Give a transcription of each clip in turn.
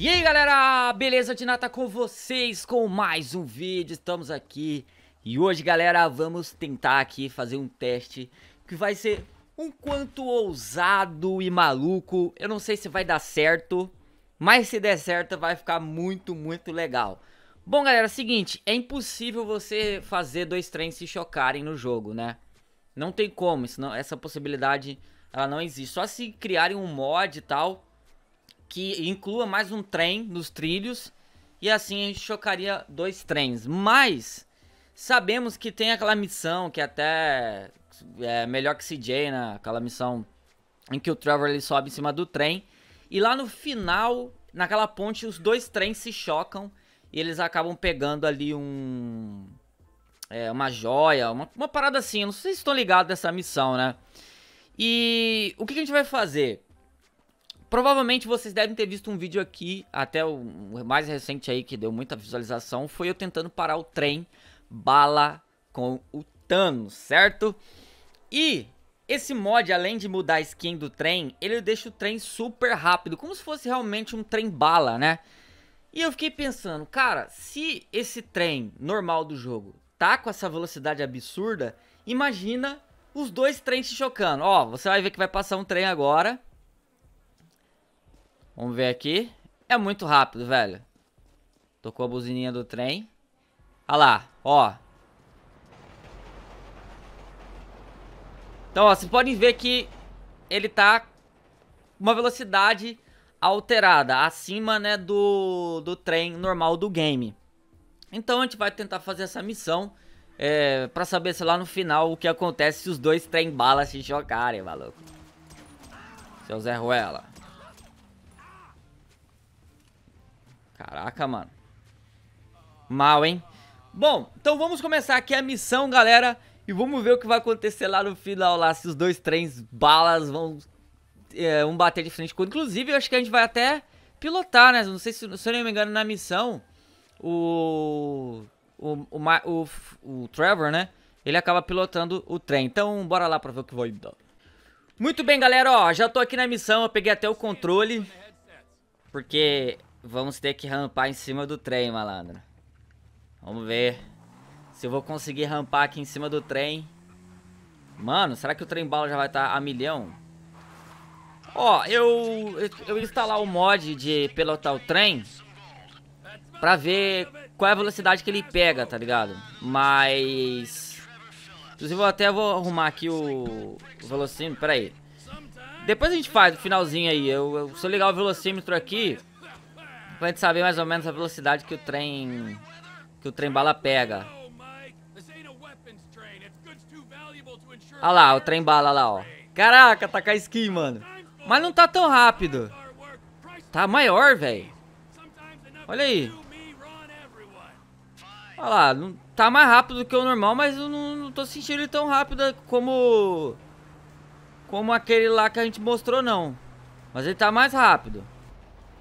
E aí galera, beleza? Dinata tá com vocês com mais um vídeo, estamos aqui E hoje galera, vamos tentar aqui fazer um teste Que vai ser um quanto ousado e maluco Eu não sei se vai dar certo Mas se der certo vai ficar muito, muito legal Bom galera, é seguinte, é impossível você fazer dois trens se chocarem no jogo, né? Não tem como, senão essa possibilidade ela não existe Só se criarem um mod e tal que inclua mais um trem nos trilhos e assim a gente chocaria dois trens. Mas sabemos que tem aquela missão que até é melhor que CJ, né? Aquela missão em que o Trevor ele sobe em cima do trem e lá no final, naquela ponte, os dois trens se chocam e eles acabam pegando ali um é, uma joia, uma, uma parada assim. Não sei se estão ligados dessa missão, né? E o que, que a gente vai fazer? Provavelmente vocês devem ter visto um vídeo aqui, até o mais recente aí que deu muita visualização, foi eu tentando parar o trem bala com o Thanos, certo? E esse mod, além de mudar a skin do trem, ele deixa o trem super rápido, como se fosse realmente um trem bala, né? E eu fiquei pensando, cara, se esse trem normal do jogo tá com essa velocidade absurda, imagina os dois trens se chocando. Ó, você vai ver que vai passar um trem agora, Vamos ver aqui. É muito rápido, velho. Tocou a buzininha do trem. Olha lá, ó. Então, ó, vocês podem ver que ele tá uma velocidade alterada, acima, né, do, do trem normal do game. Então a gente vai tentar fazer essa missão é, pra saber se lá no final o que acontece se os dois trem bala se chocarem, maluco. Seu Zé Ruela. Caraca, mano. Mal, hein? Bom, então vamos começar aqui a missão, galera. E vamos ver o que vai acontecer lá no final, lá, se os dois trens balas vão é, um bater de frente com o outro. Inclusive, eu acho que a gente vai até pilotar, né? Não sei se, se eu não me engano, na missão, o o, o, o, o, Trevor, né? Ele acaba pilotando o trem. Então, bora lá pra ver o que vai dar. Muito bem, galera, ó, já tô aqui na missão, eu peguei até o controle, porque Vamos ter que rampar em cima do trem, malandro. Vamos ver se eu vou conseguir rampar aqui em cima do trem. Mano, será que o trem bala já vai estar tá a milhão? Ó, eu, eu instalar o mod de pilotar o trem pra ver qual é a velocidade que ele pega, tá ligado? Mas... Inclusive eu até vou arrumar aqui o, o velocímetro, pera aí. Depois a gente faz o finalzinho aí, eu, eu, se eu ligar o velocímetro aqui, Pra gente saber mais ou menos a velocidade que o trem. Que o trem bala pega. Olha ah lá, o trem bala lá, ó. Caraca, tá com a skin, mano. Mas não tá tão rápido. Tá maior, velho. Olha aí. Olha lá, não, tá mais rápido do que o normal, mas eu não, não tô sentindo ele tão rápido como... Como aquele lá que a gente mostrou, não. Mas ele tá mais rápido.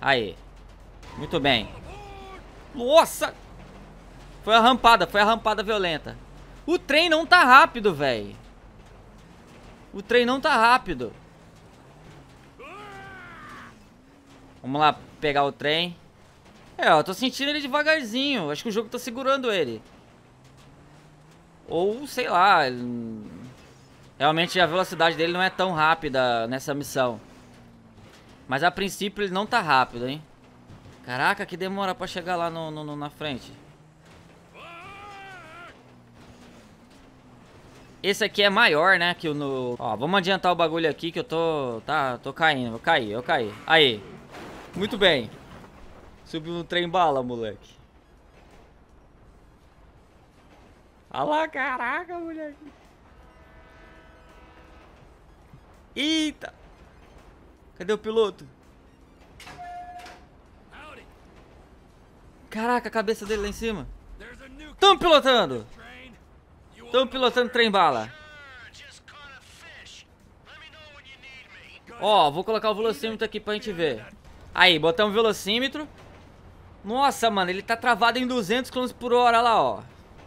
Aí. Muito bem. Nossa! Foi a rampada, foi a rampada violenta. O trem não tá rápido, velho. O trem não tá rápido. Vamos lá pegar o trem. É, eu tô sentindo ele devagarzinho. Acho que o jogo tá segurando ele. Ou, sei lá... Realmente a velocidade dele não é tão rápida nessa missão. Mas a princípio ele não tá rápido, hein? Caraca, que demora pra chegar lá no, no, no na frente. Esse aqui é maior, né, que o no... Ó, vamos adiantar o bagulho aqui que eu tô... Tá, tô caindo, eu caí, eu caí. Aí. Muito bem. Subiu no trem bala, moleque. Olha lá, caraca, moleque. Eita. Cadê o piloto? Caraca, a cabeça dele lá em cima. Tão pilotando! Tão pilotando trem-bala. Ó, vou colocar o velocímetro aqui pra gente ver. Aí, botamos o velocímetro. Nossa, mano, ele tá travado em 200 km por hora lá, ó.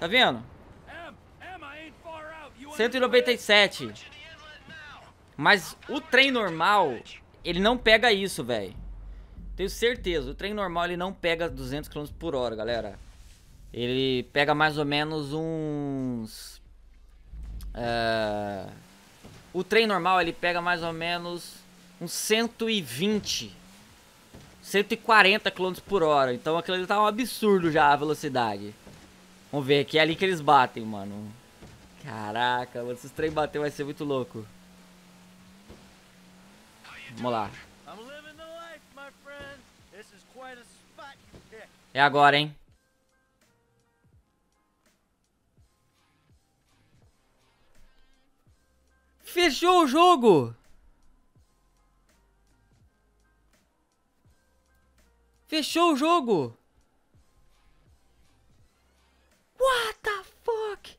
Tá vendo? 197. Mas o trem normal, ele não pega isso, velho. Tenho certeza, o trem normal ele não pega 200 km por hora, galera. Ele pega mais ou menos uns... Uh, o trem normal ele pega mais ou menos uns 120, 140 km por hora. Então aquilo ali tá um absurdo já a velocidade. Vamos ver, aqui é ali que eles batem, mano. Caraca, mano, se os trem bater vai ser muito louco. Vamos lá. É agora, hein? Fechou o jogo! Fechou o jogo! What the fuck?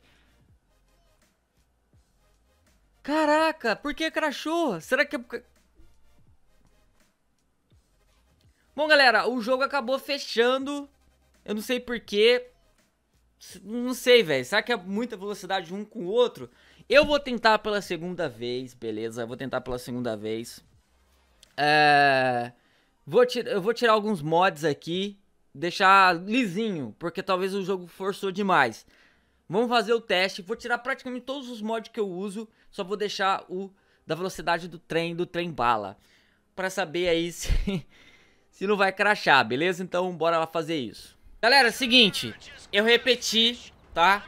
Caraca, por que crashou? Será que é Bom, galera, o jogo acabou fechando. Eu não sei porquê. Não sei, velho. Será que é muita velocidade um com o outro? Eu vou tentar pela segunda vez, beleza? Eu vou tentar pela segunda vez. É... Vou eu vou tirar alguns mods aqui. Deixar lisinho, porque talvez o jogo forçou demais. Vamos fazer o teste. Vou tirar praticamente todos os mods que eu uso. Só vou deixar o da velocidade do trem, do trem bala. Pra saber aí se se não vai crachar, beleza? Então bora lá fazer isso. Galera, seguinte, eu repeti, tá?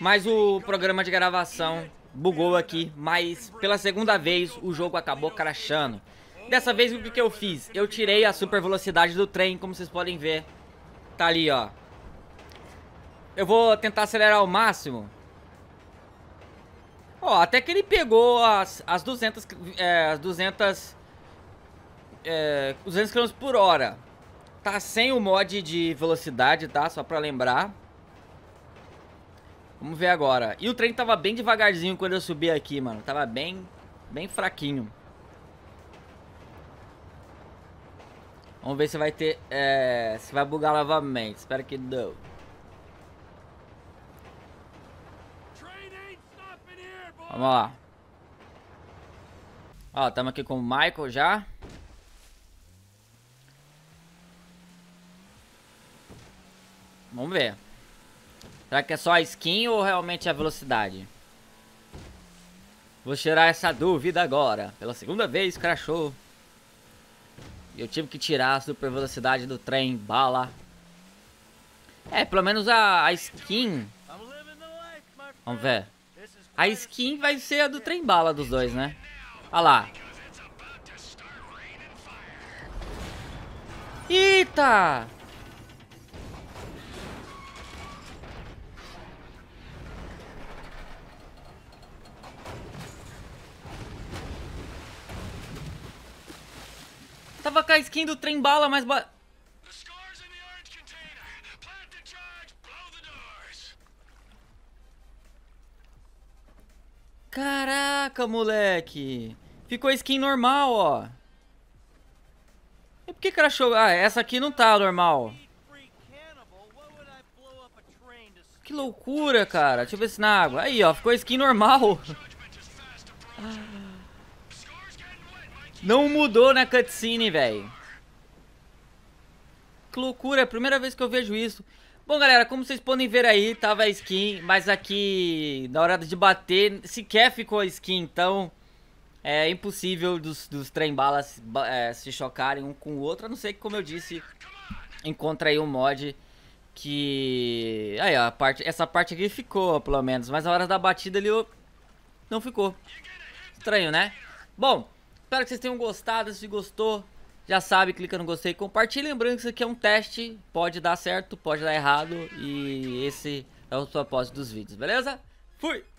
Mas o programa de gravação bugou aqui, mas pela segunda vez o jogo acabou crachando. Dessa vez o que, eu fiz? Eu tirei a super velocidade do trem, como vocês podem ver. Tá ali, ó. Eu vou tentar acelerar ao máximo. Ó, até que ele pegou as, as 200, é, as 200 é, 200 km por hora. Tá sem o mod de velocidade, tá? Só pra lembrar. Vamos ver agora. E o trem tava bem devagarzinho quando eu subi aqui, mano. Tava bem, bem fraquinho. Vamos ver se vai ter, é, se vai bugar novamente. Espero que não. Vamos lá. Ó, tamo aqui com o Michael já. Vamos ver. Será que é só a skin ou realmente é a velocidade? Vou tirar essa dúvida agora. Pela segunda vez, crashou. Eu tive que tirar a super velocidade do trem, bala. É, pelo menos a, a skin... Vamos ver. A skin vai ser a do trem bala dos dois, né? Olha lá. Eita! Tava com a skin do trem bala mais ba... Caraca, moleque. Ficou skin normal, ó. E por que crashou? Ah, essa aqui não tá normal. Que loucura, cara. Deixa eu ver se na água. Aí, ó. Ficou skin normal. ah. Não mudou na cutscene, velho. Que loucura, é a primeira vez que eu vejo isso. Bom, galera, como vocês podem ver aí, tava a skin, mas aqui, na hora de bater, sequer ficou a skin, então... É impossível dos, dos trem-balas é, se chocarem um com o outro, a não ser que, como eu disse, encontra aí um mod que... Aí, ó, parte, essa parte aqui ficou, pelo menos, mas na hora da batida ele não ficou. Estranho, né? Bom, Espero que vocês tenham gostado. Se gostou, já sabe, clica no gostei, compartilha. Lembrando que isso aqui é um teste. Pode dar certo, pode dar errado. E esse é o propósito dos vídeos, beleza? Fui!